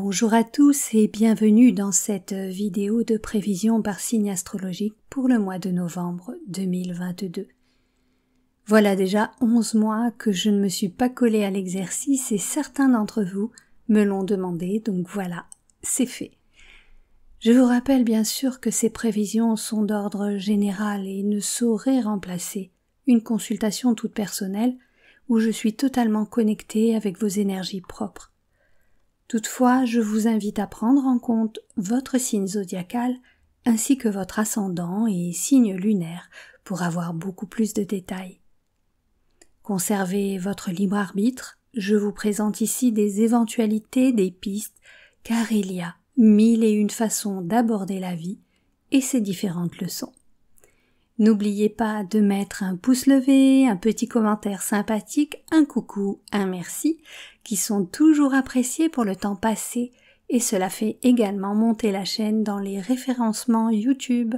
Bonjour à tous et bienvenue dans cette vidéo de prévision par signe astrologique pour le mois de novembre 2022. Voilà déjà 11 mois que je ne me suis pas collé à l'exercice et certains d'entre vous me l'ont demandé, donc voilà, c'est fait. Je vous rappelle bien sûr que ces prévisions sont d'ordre général et ne sauraient remplacer une consultation toute personnelle où je suis totalement connectée avec vos énergies propres. Toutefois, je vous invite à prendre en compte votre signe zodiacal ainsi que votre ascendant et signe lunaire pour avoir beaucoup plus de détails. Conservez votre libre arbitre, je vous présente ici des éventualités, des pistes, car il y a mille et une façons d'aborder la vie et ses différentes leçons. N'oubliez pas de mettre un pouce levé, un petit commentaire sympathique, un coucou, un merci, qui sont toujours appréciés pour le temps passé et cela fait également monter la chaîne dans les référencements YouTube.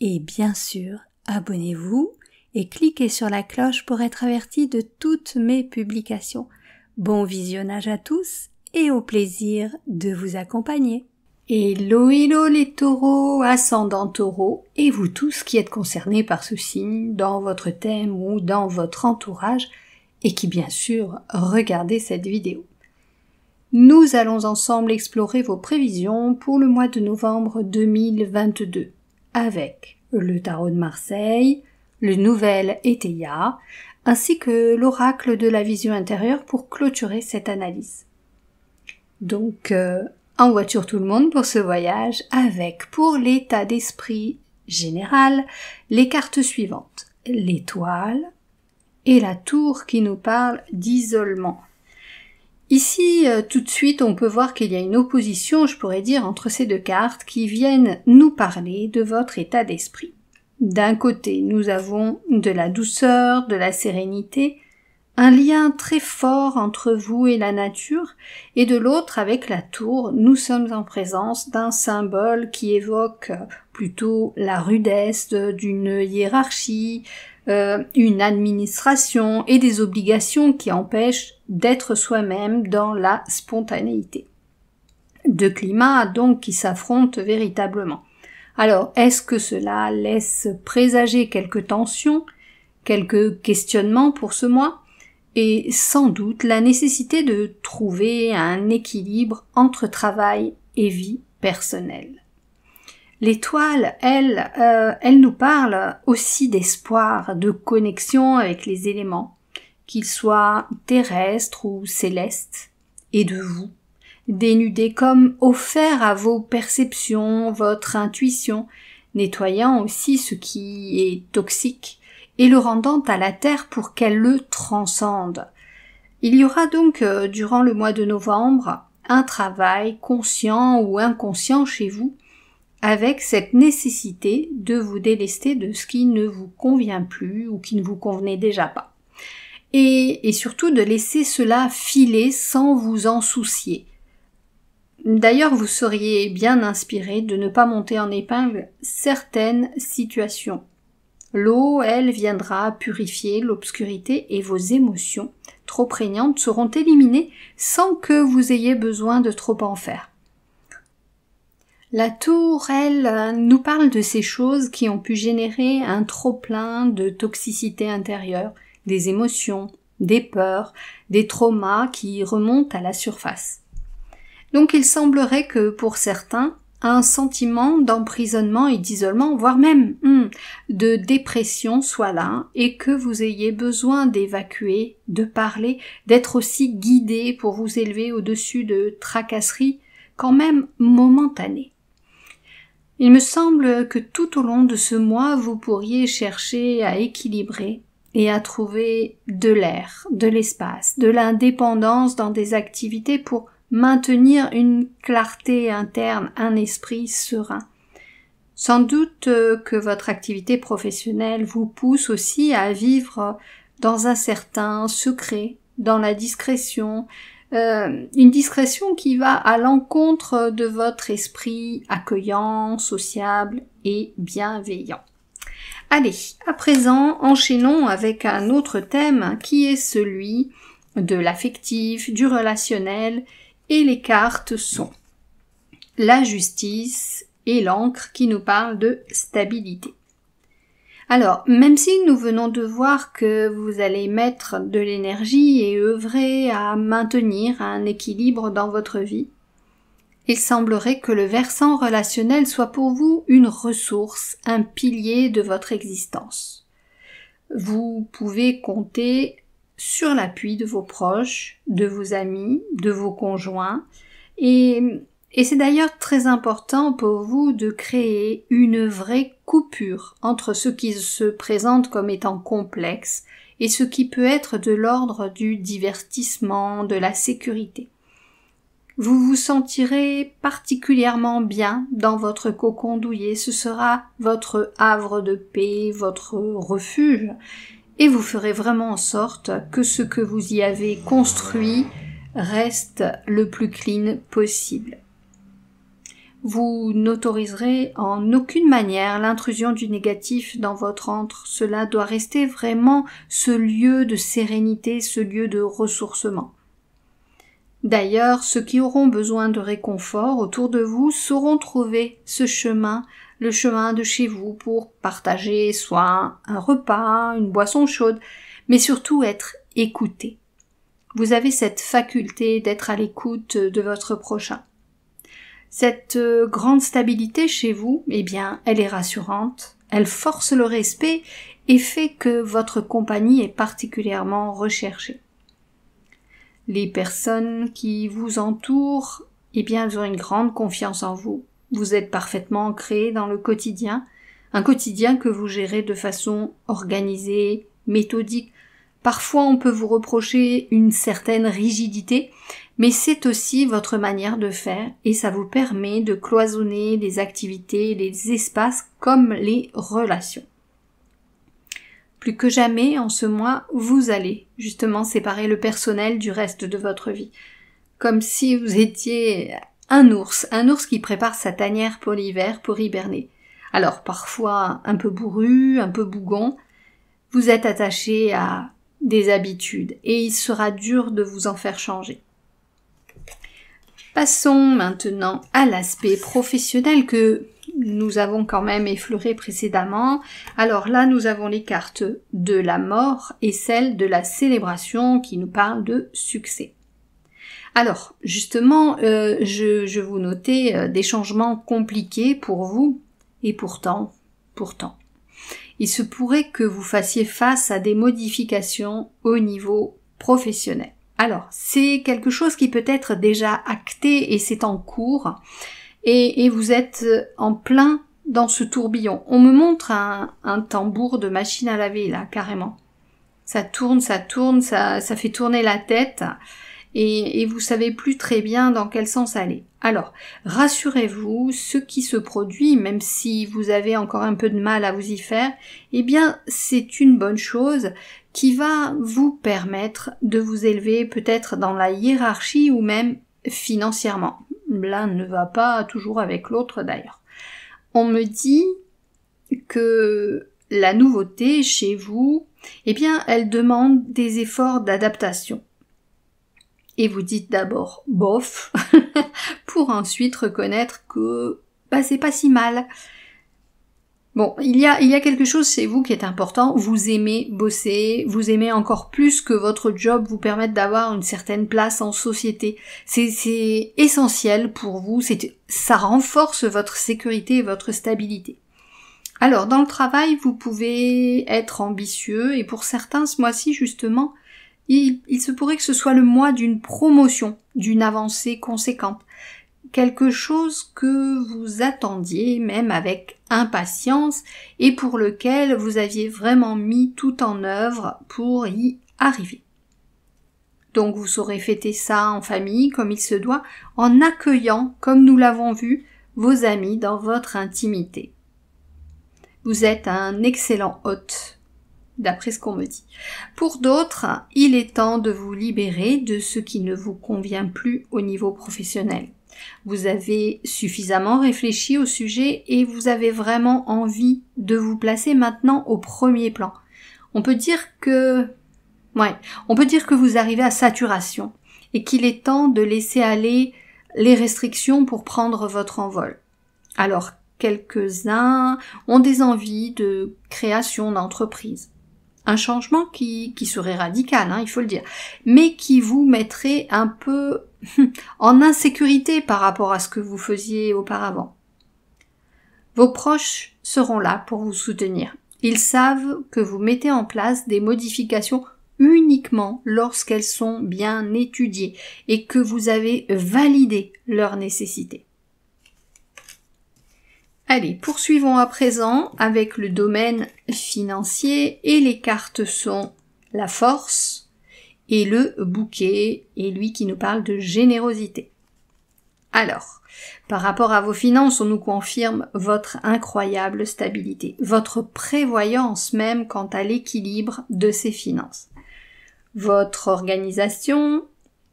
Et bien sûr, abonnez-vous et cliquez sur la cloche pour être averti de toutes mes publications. Bon visionnage à tous et au plaisir de vous accompagner. Hello hello les taureaux, ascendant taureau, et vous tous qui êtes concernés par ce signe, dans votre thème ou dans votre entourage, et qui bien sûr regardez cette vidéo. Nous allons ensemble explorer vos prévisions pour le mois de novembre 2022 avec le tarot de Marseille, le nouvel Eteia, ainsi que l'oracle de la vision intérieure pour clôturer cette analyse. Donc, euh, en voiture tout le monde pour ce voyage avec pour l'état d'esprit général les cartes suivantes. L'étoile, et la tour qui nous parle d'isolement. Ici, euh, tout de suite, on peut voir qu'il y a une opposition, je pourrais dire, entre ces deux cartes qui viennent nous parler de votre état d'esprit. D'un côté, nous avons de la douceur, de la sérénité, un lien très fort entre vous et la nature, et de l'autre, avec la tour, nous sommes en présence d'un symbole qui évoque euh, plutôt la rudesse d'une hiérarchie, euh, une administration et des obligations qui empêchent d'être soi-même dans la spontanéité. Deux climats donc qui s'affrontent véritablement. Alors, est-ce que cela laisse présager quelques tensions, quelques questionnements pour ce mois, et sans doute la nécessité de trouver un équilibre entre travail et vie personnelle L'étoile, elle, euh, elle nous parle aussi d'espoir, de connexion avec les éléments, qu'ils soient terrestres ou célestes, et de vous, dénudés comme offert à vos perceptions, votre intuition, nettoyant aussi ce qui est toxique et le rendant à la terre pour qu'elle le transcende. Il y aura donc, euh, durant le mois de novembre, un travail conscient ou inconscient chez vous avec cette nécessité de vous délester de ce qui ne vous convient plus ou qui ne vous convenait déjà pas. Et, surtout de laisser cela filer sans vous en soucier. D'ailleurs, vous seriez bien inspiré de ne pas monter en épingle certaines situations. L'eau, elle, viendra purifier l'obscurité et vos émotions trop prégnantes seront éliminées sans que vous ayez besoin de trop en faire. La tour, elle, euh, nous parle de ces choses qui ont pu générer un trop-plein de toxicité intérieure, des émotions, des peurs, des traumas qui remontent à la surface. Donc il semblerait que pour certains, un sentiment d'emprisonnement et d'isolement, voire même hmm, de dépression soit là, et que vous ayez besoin d'évacuer, de parler, d'être aussi guidé pour vous élever au-dessus de tracasseries, quand même momentanées. Il me semble que tout au long de ce mois, vous pourriez chercher à équilibrer et à trouver de l'air, de l'espace, de l'indépendance dans des activités pour maintenir une clarté interne, un esprit serein. Sans doute que votre activité professionnelle vous pousse aussi à vivre dans un certain secret, dans la discrétion, euh, une discrétion qui va à l'encontre de votre esprit accueillant, sociable et bienveillant. Allez, à présent, enchaînons avec un autre thème qui est celui de l'affectif, du relationnel, et les cartes sont la justice et l'encre qui nous parle de stabilité. Alors, même si nous venons de voir que vous allez mettre de l'énergie et œuvrer à maintenir un équilibre dans votre vie, il semblerait que le versant relationnel soit pour vous une ressource, un pilier de votre existence. Vous pouvez compter sur l'appui de vos proches, de vos amis, de vos conjoints, et et c'est d'ailleurs très important pour vous de créer une vraie coupure entre ce qui se présente comme étant complexe et ce qui peut être de l'ordre du divertissement, de la sécurité. Vous vous sentirez particulièrement bien dans votre cocon douillet, ce sera votre havre de paix, votre refuge, et vous ferez vraiment en sorte que ce que vous y avez construit reste le plus clean possible. Vous n'autoriserez en aucune manière l'intrusion du négatif dans votre entre. Cela doit rester vraiment ce lieu de sérénité, ce lieu de ressourcement. D'ailleurs, ceux qui auront besoin de réconfort autour de vous sauront trouver ce chemin, le chemin de chez vous pour partager soit un repas, une boisson chaude, mais surtout être écouté. Vous avez cette faculté d'être à l'écoute de votre prochain. Cette euh, grande stabilité chez vous, eh bien, elle est rassurante, elle force le respect et fait que votre compagnie est particulièrement recherchée. Les personnes qui vous entourent, eh bien, elles ont une grande confiance en vous. Vous êtes parfaitement ancré dans le quotidien, un quotidien que vous gérez de façon organisée, méthodique, Parfois on peut vous reprocher une certaine rigidité, mais c'est aussi votre manière de faire et ça vous permet de cloisonner les activités, les espaces comme les relations. Plus que jamais en ce mois, vous allez justement séparer le personnel du reste de votre vie. Comme si vous étiez un ours, un ours qui prépare sa tanière pour l'hiver pour hiberner. Alors parfois un peu bourru, un peu bougon, vous êtes attaché à des habitudes et il sera dur de vous en faire changer. Passons maintenant à l'aspect professionnel que nous avons quand même effleuré précédemment. Alors là, nous avons les cartes de la mort et celle de la célébration qui nous parle de succès. Alors, justement, euh, je, je, vous notais euh, des changements compliqués pour vous et pourtant, pourtant, il se pourrait que vous fassiez face à des modifications au niveau professionnel. Alors, c'est quelque chose qui peut être déjà acté et c'est en cours et, vous êtes en plein dans ce tourbillon. On me montre un, tambour de machine à laver là, carrément. Ça tourne, ça tourne, ça fait tourner la tête et, vous savez plus très bien dans quel sens aller. Alors, rassurez-vous, ce qui se produit, même si vous avez encore un peu de mal à vous y faire, eh bien, c'est une bonne chose qui va vous permettre de vous élever peut-être dans la hiérarchie ou même financièrement. L'un ne va pas toujours avec l'autre d'ailleurs. On me dit que la nouveauté chez vous, eh bien, elle demande des efforts d'adaptation et vous dites d'abord bof pour ensuite reconnaître que bah, c'est pas si mal. Bon, il y, a, il y a quelque chose chez vous qui est important, vous aimez bosser, vous aimez encore plus que votre job vous permette d'avoir une certaine place en société. C'est essentiel pour vous, C'est ça renforce votre sécurité et votre stabilité. Alors, dans le travail, vous pouvez être ambitieux et pour certains, ce mois-ci, justement, il, se pourrait que ce soit le mois d'une promotion, d'une avancée conséquente, quelque chose que vous attendiez même avec impatience et pour lequel vous aviez vraiment mis tout en œuvre pour y arriver. Donc vous saurez fêter ça en famille comme il se doit en accueillant, comme nous l'avons vu, vos amis dans votre intimité. Vous êtes un excellent hôte d'après ce qu'on me dit. Pour d'autres, il est temps de vous libérer de ce qui ne vous convient plus au niveau professionnel. Vous avez suffisamment réfléchi au sujet et vous avez vraiment envie de vous placer maintenant au premier plan. On peut dire que, ouais, on peut dire que vous arrivez à saturation et qu'il est temps de laisser aller les restrictions pour prendre votre envol. Alors, quelques-uns ont des envies de création d'entreprise un changement qui, qui serait radical, hein, il faut le dire, mais qui vous mettrait un peu en insécurité par rapport à ce que vous faisiez auparavant. Vos proches seront là pour vous soutenir. Ils savent que vous mettez en place des modifications uniquement lorsqu'elles sont bien étudiées et que vous avez validé leurs nécessités. Allez, poursuivons à présent avec le domaine financier et les cartes sont la force et le bouquet et lui qui nous parle de générosité. Alors, par rapport à vos finances, on nous confirme votre incroyable stabilité, votre prévoyance même quant à l'équilibre de ces finances, votre organisation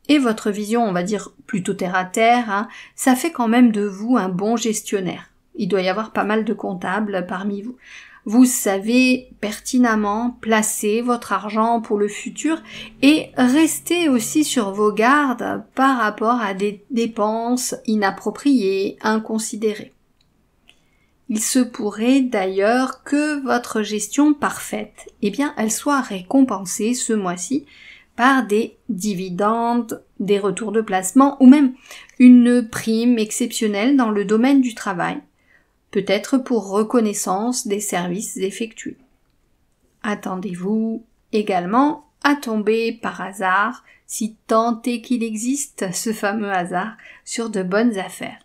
et votre vision, on va dire plutôt terre à terre, hein, ça fait quand même de vous un bon gestionnaire. Il doit y avoir pas mal de comptables parmi vous. Vous savez pertinemment placer votre argent pour le futur et rester aussi sur vos gardes par rapport à des dépenses inappropriées, inconsidérées. Il se pourrait d'ailleurs que votre gestion parfaite, eh bien, elle soit récompensée ce mois-ci par des dividendes, des retours de placement ou même une prime exceptionnelle dans le domaine du travail peut-être pour reconnaissance des services effectués. Attendez-vous également à tomber par hasard, si tant est qu'il existe ce fameux hasard, sur de bonnes affaires.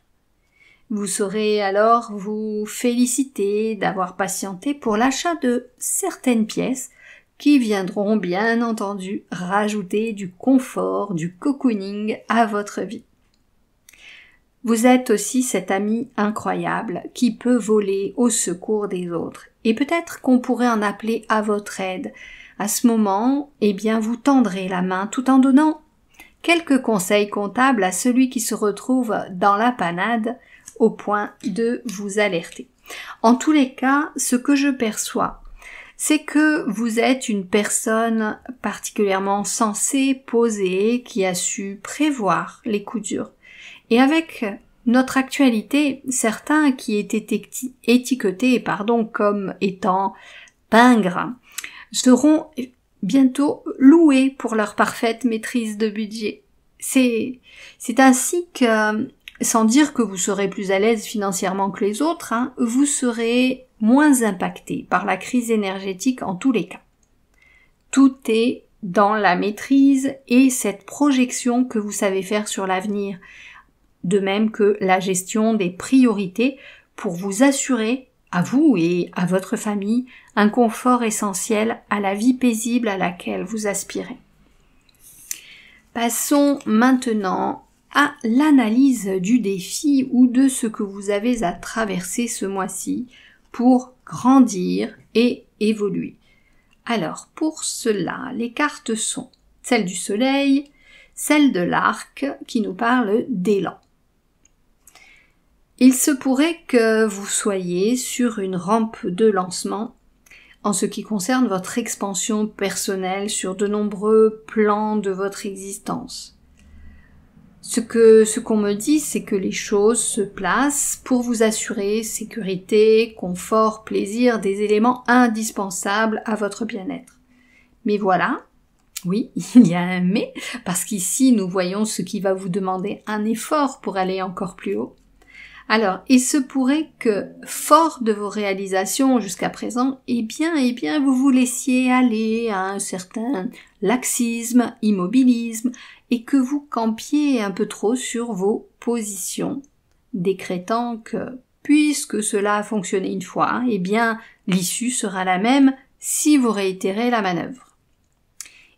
Vous saurez alors vous féliciter d'avoir patienté pour l'achat de certaines pièces qui viendront bien entendu rajouter du confort, du cocooning à votre vie. Vous êtes aussi cet ami incroyable qui peut voler au secours des autres. Et peut-être qu'on pourrait en appeler à votre aide. À ce moment, eh bien, vous tendrez la main tout en donnant quelques conseils comptables à celui qui se retrouve dans la panade au point de vous alerter. En tous les cas, ce que je perçois, c'est que vous êtes une personne particulièrement sensée, posée, qui a su prévoir les coups durs. Et avec notre actualité, certains qui étaient étiquetés pardon, comme étant pingres seront bientôt loués pour leur parfaite maîtrise de budget. C'est, ainsi que, sans dire que vous serez plus à l'aise financièrement que les autres, hein, vous serez moins impacté par la crise énergétique en tous les cas. Tout est dans la maîtrise et cette projection que vous savez faire sur l'avenir de même que la gestion des priorités pour vous assurer, à vous et à votre famille, un confort essentiel à la vie paisible à laquelle vous aspirez. Passons maintenant à l'analyse du défi ou de ce que vous avez à traverser ce mois-ci pour grandir et évoluer. Alors pour cela, les cartes sont celle du soleil, celle de l'arc qui nous parle d'élan. Il se pourrait que vous soyez sur une rampe de lancement en ce qui concerne votre expansion personnelle sur de nombreux plans de votre existence. Ce que ce qu'on me dit, c'est que les choses se placent pour vous assurer sécurité, confort, plaisir, des éléments indispensables à votre bien-être. Mais voilà, oui, il y a un mais, parce qu'ici nous voyons ce qui va vous demander un effort pour aller encore plus haut. Alors, il se pourrait que, fort de vos réalisations jusqu'à présent, eh bien, eh bien, vous vous laissiez aller à un certain laxisme, immobilisme, et que vous campiez un peu trop sur vos positions, décrétant que, puisque cela a fonctionné une fois, eh bien, l'issue sera la même si vous réitérez la manœuvre.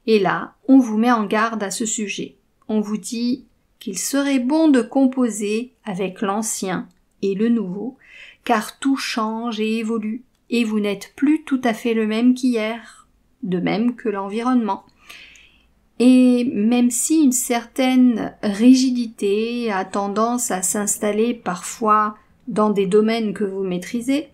Et là, on vous met en garde à ce sujet. On vous dit qu'il serait bon de composer avec l'ancien et le nouveau, car tout change et évolue, et vous n'êtes plus tout à fait le même qu'hier, de même que l'environnement. Et même si une certaine rigidité a tendance à s'installer parfois dans des domaines que vous maîtrisez,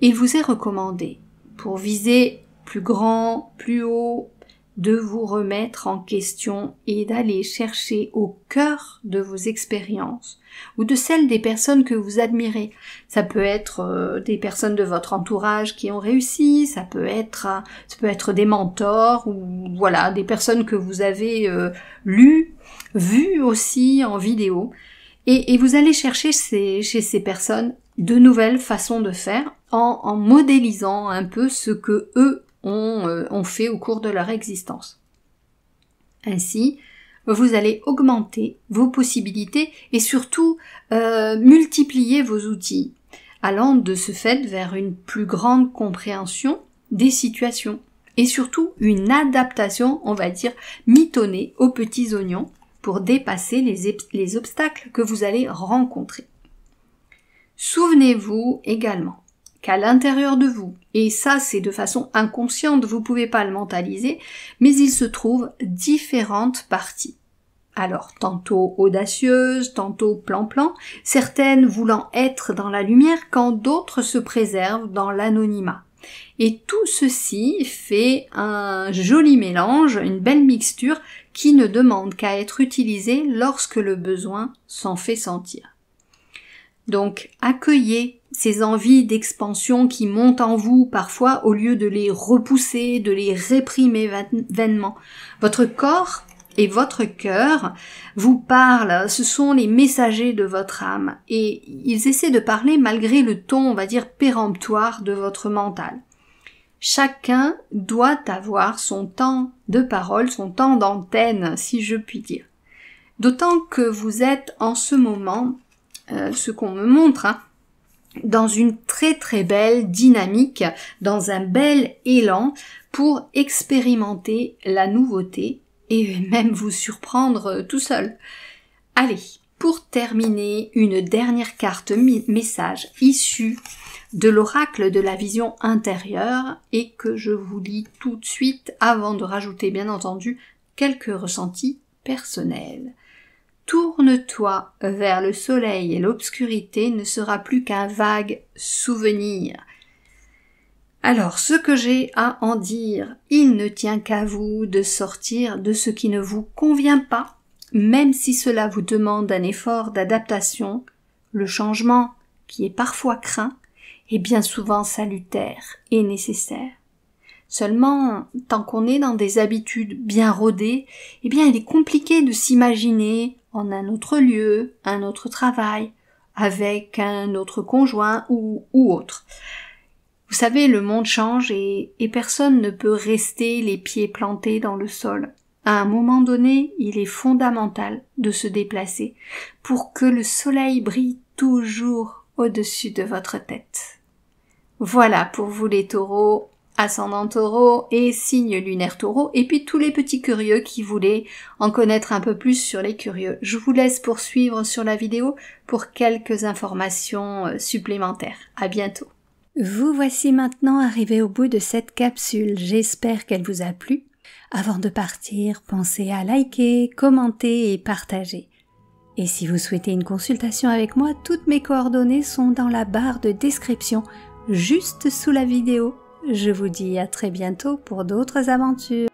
il vous est recommandé, pour viser plus grand, plus haut de vous remettre en question et d'aller chercher au cœur de vos expériences ou de celles des personnes que vous admirez. Ça peut être euh, des personnes de votre entourage qui ont réussi, ça peut être euh, ça peut être des mentors ou voilà, des personnes que vous avez lu euh, lues, vues aussi en vidéo. Et, vous allez chercher chez ces personnes de nouvelles façons de faire en, en modélisant un peu ce que eux euh, ont, fait au cours de leur existence. Ainsi, vous allez augmenter vos possibilités et surtout euh, multiplier vos outils, allant de ce fait vers une plus grande compréhension des situations et surtout une adaptation, on va dire, mitonnée aux petits oignons pour dépasser les obstacles que vous allez rencontrer. Souvenez-vous également qu'à l'intérieur de vous. Et ça, c'est de façon inconsciente, vous pouvez pas le mentaliser, mais il se trouve différentes parties. Alors, tantôt audacieuses, tantôt plan-plan, certaines voulant être dans la lumière quand d'autres se préservent dans l'anonymat. Et tout ceci fait un joli mélange, une belle mixture qui ne demande qu'à être utilisée lorsque le besoin s'en fait sentir. Donc, accueillez ces envies d'expansion qui montent en vous parfois au lieu de les repousser, de les réprimer vainement. Votre corps et votre cœur vous parlent, ce sont les messagers de votre âme, et ils essaient de parler malgré le ton, on va dire, péremptoire de votre mental. Chacun doit avoir son temps de parole, son temps d'antenne, si je puis dire. D'autant que vous êtes en ce moment, euh, ce qu'on me montre, hein, dans une très très belle dynamique, dans un bel élan pour expérimenter la nouveauté et même vous surprendre euh, tout seul. Allez, pour terminer, une dernière carte message issue de l'oracle de la vision intérieure et que je vous lis tout de suite avant de rajouter bien entendu quelques ressentis personnels. Tourne-toi vers le soleil et l'obscurité ne sera plus qu'un vague souvenir. Alors, ce que j'ai à en dire, il ne tient qu'à vous de sortir de ce qui ne vous convient pas, même si cela vous demande un effort d'adaptation, le changement, qui est parfois craint, est bien souvent salutaire et nécessaire. Seulement, tant qu'on est dans des habitudes bien rodées, eh bien, il est compliqué de s'imaginer en un autre lieu, un autre travail, avec un autre conjoint ou, autre. Vous savez, le monde change et personne ne peut rester les pieds plantés dans le sol. À un moment donné, il est fondamental de se déplacer pour que le soleil brille toujours au-dessus de votre tête. Voilà pour vous les taureaux, ascendant taureau et signe lunaire taureau, et puis tous les petits curieux qui voulaient en connaître un peu plus sur les curieux. Je vous laisse poursuivre sur la vidéo pour quelques informations euh, supplémentaires. À bientôt. Vous voici maintenant arrivé au bout de cette capsule. J'espère qu'elle vous a plu. Avant de partir, pensez à liker, commenter et partager. Et si vous souhaitez une consultation avec moi, toutes mes coordonnées sont dans la barre de description juste sous la vidéo. Je vous dis à très bientôt pour d'autres aventures.